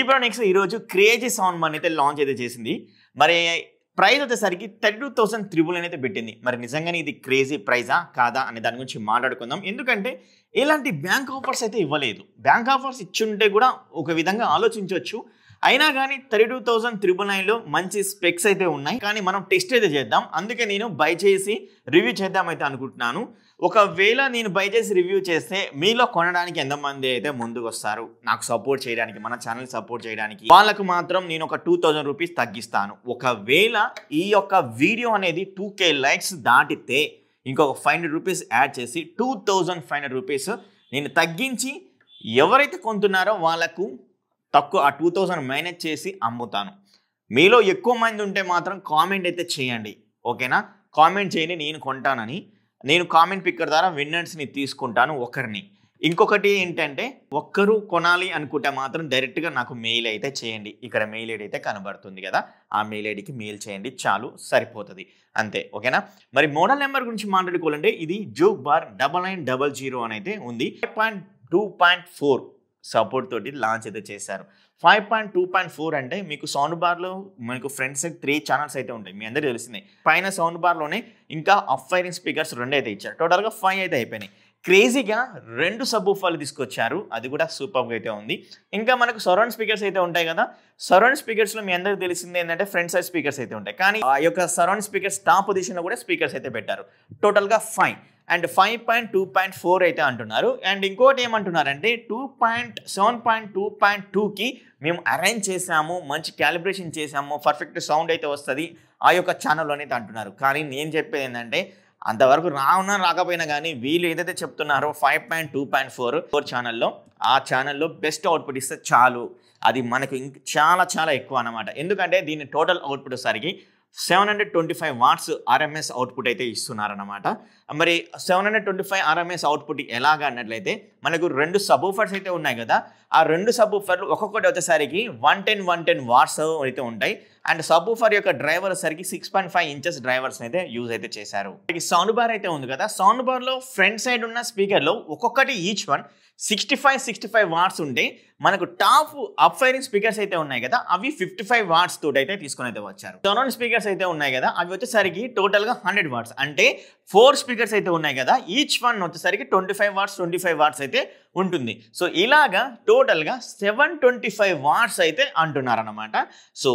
ఈబ్రానిక్స్ ఈరోజు crazy sound మన అయితే లాంచ్ అయితే చేసింది మరి ప్రైజ్ వచ్చేసరికి థర్టీ థౌసండ్ త్రిబుల్ అయితే పెట్టింది మరి నిజంగానే ఇది క్రేజీ ప్రైజా కాదా అనే దాని గురించి మాట్లాడుకుందాం ఎందుకంటే ఇలాంటి బ్యాంక్ ఆఫర్స్ అయితే ఇవ్వలేదు బ్యాంక్ ఆఫర్స్ ఇచ్చుంటే కూడా ఒక విధంగా ఆలోచించవచ్చు అయినా కానీ థర్టీ టూ థౌసండ్ త్రిబుల్ నైన్లో మంచి స్పెక్స్ అయితే ఉన్నాయి కానీ మనం టెస్ట్ అయితే చేద్దాం అందుకే నేను బై చేసి రివ్యూ చేద్దామైతే అనుకుంటున్నాను ఒకవేళ నేను బై చేసి రివ్యూ చేస్తే మీలో కొనడానికి ఎంతమంది అయితే ముందుకు వస్తారు నాకు సపోర్ట్ చేయడానికి మన ఛానల్ సపోర్ట్ చేయడానికి వాళ్ళకు మాత్రం నేను ఒక టూ రూపీస్ తగ్గిస్తాను ఒకవేళ ఈ యొక్క వీడియో అనేది టూ కే లైక్స్ దాటితే ఇంకొక ఫైవ్ హండ్రెడ్ రూపీస్ యాడ్ చేసి two thousand five hundred rupees నేను తగ్గించి ఎవరైతే కొంటున్నారో వాళ్ళకు తక్కువ ఆ టూ థౌజండ్ మేనేజ్ చేసి అమ్ముతాను మీలో ఎక్కువ మంది ఉంటే మాత్రం కామెంట్ అయితే చేయండి ఓకేనా కామెంట్ చేయండి నేను కొంటానని నేను కామెంట్ పిక్కర్ ద్వారా విన్నర్స్ని తీసుకుంటాను ఒకరిని ఇంకొకటి ఏంటంటే ఒక్కరు కొనాలి అనుకుంటే మాత్రం డైరెక్ట్గా నాకు మెయిల్ అయితే చేయండి ఇక్కడ మెయిల్ ఐడి అయితే కనబడుతుంది కదా ఆ మెయిల్ ఐడికి మెయిల్ చేయండి చాలు సరిపోతుంది అంతే ఓకేనా మరి మోడల్ నెంబర్ గురించి మాట్లాడుకోవాలంటే ఇది juke bar double nine double zero అని అయితే ఉంది point two point four support తోటి లాంచ్ అయితే చేశారు five point two point four అంటే మీకు సౌండ్ బార్లో మీకు ఫ్రెండ్స్ త్రీ ఛానల్స్ అయితే ఉంటాయి మీ అందరూ తెలిసిందే పైన సౌండ్ బార్లోనే ఇంకా అఫ్ ఫైరింగ్ స్పీకర్స్ రెండు అయితే ఇచ్చారు టోటల్గా ఫైవ్ అయితే అయిపోయినాయి క్రేజీగా రెండు సబ్ ఉఫాలు తీసుకొచ్చారు అది కూడా సూపర్గా అయితే ఉంది ఇంకా మనకు సరౌండ్ స్పీకర్స్ అయితే ఉంటాయి కదా సరౌండ్ స్పీకర్స్లో మీ అందరికీ తెలిసింది ఏంటంటే ఫ్రంట్ సైడ్ స్పీకర్స్ అయితే ఉంటాయి కానీ ఆ యొక్క సరౌండ్ స్పీకర్స్ టాప్ పొజిషన్లో కూడా స్పీకర్స్ అయితే పెట్టారు టోటల్గా five and five point two point four అయితే అంటున్నారు అండ్ ఇంకోటి ఏమంటున్నారంటే two point seven point two point టూకి మేము అరేంజ్ చేసాము మంచి క్యాలిబ్రేషన్ చేసాము పర్ఫెక్ట్ సౌండ్ అయితే వస్తుంది ఆ యొక్క ఛానల్ అనేది అంటున్నారు కానీ నేను చెప్పేది ఏంటంటే అంతవరకు రావునా రాకపోయినా కానీ వీళ్ళు ఏదైతే చెప్తున్నారో five point two point four four ఛానల్లో ఆ ఛానల్లో బెస్ట్ అవుట్పుట్ ఇస్తే చాలు అది మనకు చాలా చాలా ఎక్కువ అనమాట ఎందుకంటే దీని టోటల్ అవుట్పుట్ వచ్చేసరికి seven hundred twenty five watts RMS output అయితే ఇస్తున్నారన్నమాట మరి seven hundred twenty five RMS output ఎలాగ అన్నట్లయితే మనకు రెండు సబూఫర్స్ అయితే ఉన్నాయి కదా ఆ రెండు సబూఫర్లు ఒక్కొక్కటి వచ్చేసరికి one ten one ten watts అయితే ఉంటాయి అండ్ సబూఫర్ యొక్క డ్రైవర్ సరికి six point five inches drivers అయితే యూజ్ అయితే చేశారు సౌండ్ బార్ అయితే ఉంది కదా సౌండ్ బార్లో ఫ్రంట్ సైడ్ ఉన్న స్పీకర్లో ఒక్కొక్కటి each one sixty five sixty five watts ఉంటే మనకు టాప్ అప్ ఫైరింగ్ స్పీకర్స్ అయితే ఉన్నాయి కదా అవి ఫిఫ్టీ ఫైవ్ వాట్స్ తోటి అయితే తీసుకొని అయితే వచ్చారు సరౌండ్ స్పీకర్స్ అయితే ఉన్నాయి కదా అవి వచ్చేసరికి టోటల్గా హండ్రెడ్ వాట్స్ అంటే ఫోర్ స్పీకర్స్ అయితే ఉన్నాయి కదా ఈచ్ వన్ వచ్చేసరికి twenty five watts twenty five watts అయితే అయితే ఉంటుంది సో ఇలాగా టోటల్గా సెవెన్ ట్వంటీ ఫైవ్ వాట్స్ అయితే అంటున్నారనమాట సో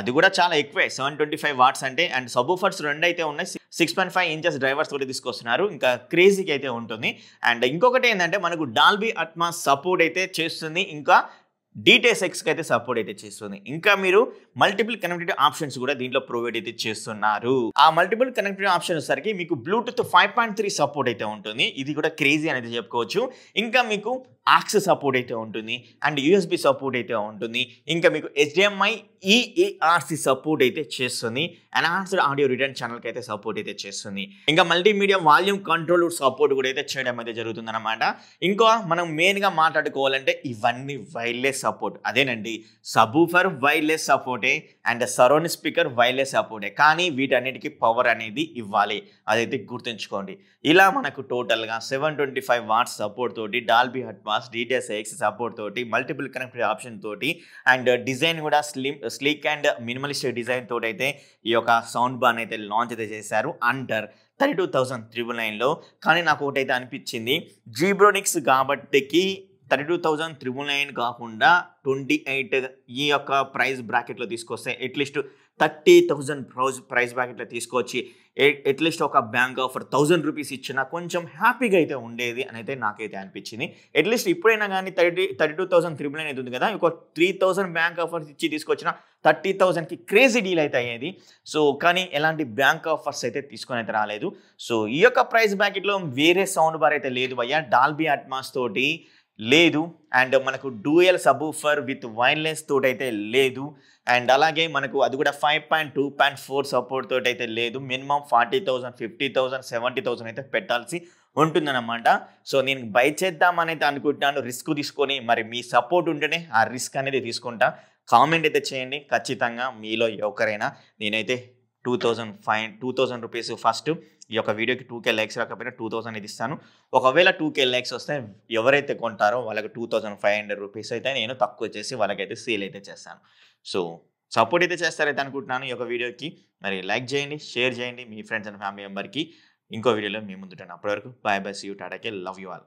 అది కూడా చాలా ఎక్కువే సెవెన్ ట్వంటీ ఫైవ్ వాట్స్ అంటే అండ్ సబూఫర్స్ రెండు అయితే ఉన్నాయి six point five inches drivers కూడా తీసుకొస్తున్నారు ఇంకా క్రేజీకి అయితే ఉంటుంది అండ్ ఇంకొకటి ఏంటంటే మనకు డాల్బీ అట్మా సపోర్ట్ అయితే చేస్తుంది ఇంకా డీటెయిల్స్ ఎక్స్కి అయితే సపోర్ట్ అయితే చేస్తుంది ఇంకా మీరు మల్టిపుల్ కనెక్టివిటీ ఆప్షన్స్ కూడా దీంట్లో ప్రొవైడ్ అయితే చేస్తున్నారు ఆ మల్టిపుల్ కనెక్టివిటీ ఆప్షన్ వచ్చేసరికి మీకు Bluetooth five point three support అయితే ఉంటుంది ఇది కూడా క్రేజీ అనేది చెప్పుకోవచ్చు ఇంకా మీకు యాక్సెస్ సపోర్ట్ అయితే ఉంటుంది అండ్ యూఎస్బి సపోర్ట్ అయితే ఉంటుంది ఇంకా మీకు హెచ్డిఎంఐ ఈఏఆర్సి సపోర్ట్ అయితే చేస్తుంది ఎన్హాన్స్డ్ ఆడియో రిటర్న్ ఛానల్కి అయితే సపోర్ట్ అయితే చేస్తుంది ఇంకా మల్టీమీడియా వాల్యూమ్ కంట్రోల్ సపోర్ట్ కూడా అయితే చేయడం అయితే జరుగుతుంది అనమాట ఇంకా మనం మెయిన్గా మాట్లాడుకోవాలంటే ఇవన్నీ వైర్లెస్ సపోర్ట్ అదేనండి సబూఫర్ వైర్లెస్ సపోర్టే అండ్ సరౌండ్ స్పీకర్ వైర్లెస్ సపోర్టే కానీ వీటన్నిటికీ పవర్ అనేది ఇవ్వాలి అదైతే గుర్తుంచుకోండి ఇలా మనకు టోటల్గా seven twenty five watts support తోటి Dolby Atmos DTS X support తోటి మల్టిపుల్ కనెక్టెడ్ ఆప్షన్ తోటి అండ్ డిజైన్ కూడా slim sleek and minimalist design తోటి అయితే ఈ యొక్క సౌండ్ బాన్ అయితే లాంచ్ అయితే చేశారు under thirty two thousand triple నైన్లో కానీ నాకు ఒకటైతే అనిపించింది జీబ్రోనిక్స్ కాబట్టికి thirty two thousand triple nine కాకుండా ట్వంటీ ఎయిట్ ఈ యొక్క ప్రైస్ బ్రాకెట్లో తీసుకొస్తే at least thirty thousand price price ఇట్లా తీసుకొచ్చి అట్లీస్ట్ ఒక బ్యాంక్ ఆఫర్ థౌజండ్ రూపీస్ ఇచ్చినా కొంచెం హ్యాపీగా అయితే ఉండేది అని అయితే నాకైతే అనిపించింది అట్లీస్ట్ ఇప్పుడైనా కానీ thirty thirty two thousand triple nine అవుతుంది కదా ఇంకో త్రీ థౌసండ్ బ్యాంక్ ఆఫర్స్ ఇచ్చి తీసుకొచ్చిన థర్టీ థౌసండ్కి క్రేజీ డీల్ అయితే అయ్యేది సో కానీ ఎలాంటి బ్యాంక్ ఆఫర్స్ అయితే తీసుకొని అయితే రాలేదు సో ఈ యొక్క ప్రైస్ బ్యాకెట్లో వేరే సౌండ్ బార్ అయితే లేదు భయ్యా డాల్బీ అట్మాస్ తోటి లేదు అండ్ మనకు డూయల్ సబూఫర్ విత్ తోటి తోటైతే లేదు అండ్ అలాగే మనకు అది కూడా five point two point four support తోటైతే లేదు minimum forty thousand fifty thousand seventy thousand అయితే పెట్టాల్సి ఉంటుందన్నమాట సో నేను బై చేద్దామనైతే అనుకుంటున్నాను రిస్క్ తీసుకొని మరి మీ సపోర్ట్ ఉంటేనే ఆ రిస్క్ అనేది తీసుకుంటా కామెంట్ అయితే చేయండి ఖచ్చితంగా మీలో ఎవరైనా నేనైతే two thousand five two thousand rupees first ఈ యొక్క వీడియోకి టూ కే లైక్స్ రాకపోయినా టూ థౌసండ్ ఇది ఇస్తాను ఒకవేళ టూ కే లైక్స్ వస్తే ఎవరైతే కొంటారో వాళ్ళకి two thousand five hundred rupees అయితే నేను తక్కువ చేసి వాళ్ళకైతే సేల్ అయితే చేస్తాను సో సపోర్ట్ అయితే చేస్తారైతే అనుకుంటున్నాను ఈ యొక్క వీడియోకి మరి లైక్ చేయండి షేర్ చేయండి మీ ఫ్రెండ్స్ అండ్ ఫ్యామిలీ మెంబర్కి ఇంకో వీడియోలో మీ ముందుంటాను అప్పటివరకు బాయ్ బాయ్ సీ యూ టాటాకే లవ్ యూ ఆల్